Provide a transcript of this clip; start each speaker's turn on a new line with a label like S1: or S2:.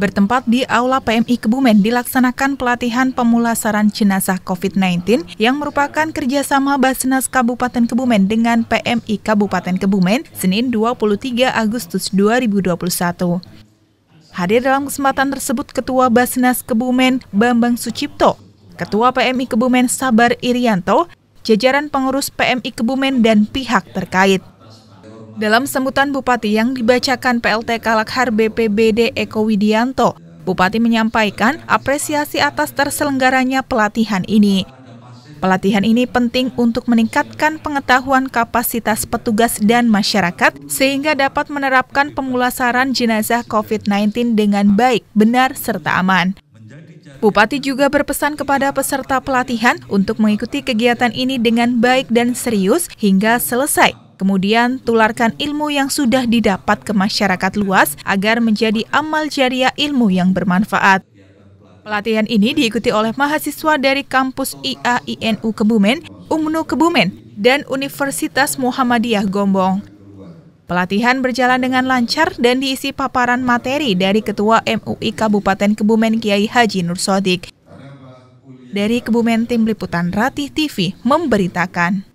S1: Bertempat di Aula PMI Kebumen dilaksanakan pelatihan pemulasaran jenazah COVID-19 yang merupakan kerjasama Basnas Kabupaten Kebumen dengan PMI Kabupaten Kebumen Senin 23 Agustus 2021. Hadir dalam kesempatan tersebut Ketua Basnas Kebumen Bambang Sucipto, Ketua PMI Kebumen Sabar Irianto, jajaran pengurus PMI Kebumen dan pihak terkait. Dalam sambutan Bupati yang dibacakan PLT Kalakhar BPBD Eko Widianto, Bupati menyampaikan apresiasi atas terselenggaranya pelatihan ini. Pelatihan ini penting untuk meningkatkan pengetahuan kapasitas petugas dan masyarakat sehingga dapat menerapkan pemulasaran jenazah COVID-19 dengan baik, benar, serta aman. Bupati juga berpesan kepada peserta pelatihan untuk mengikuti kegiatan ini dengan baik dan serius hingga selesai Kemudian, tularkan ilmu yang sudah didapat ke masyarakat luas agar menjadi amal jariah ilmu yang bermanfaat. Pelatihan ini diikuti oleh mahasiswa dari kampus IAINU Kebumen, UMNU Kebumen, dan Universitas Muhammadiyah Gombong. Pelatihan berjalan dengan lancar dan diisi paparan materi dari Ketua MUI Kabupaten Kebumen Kiai Haji Nur Sodik. Dari Kebumen Tim Liputan Ratih TV memberitakan.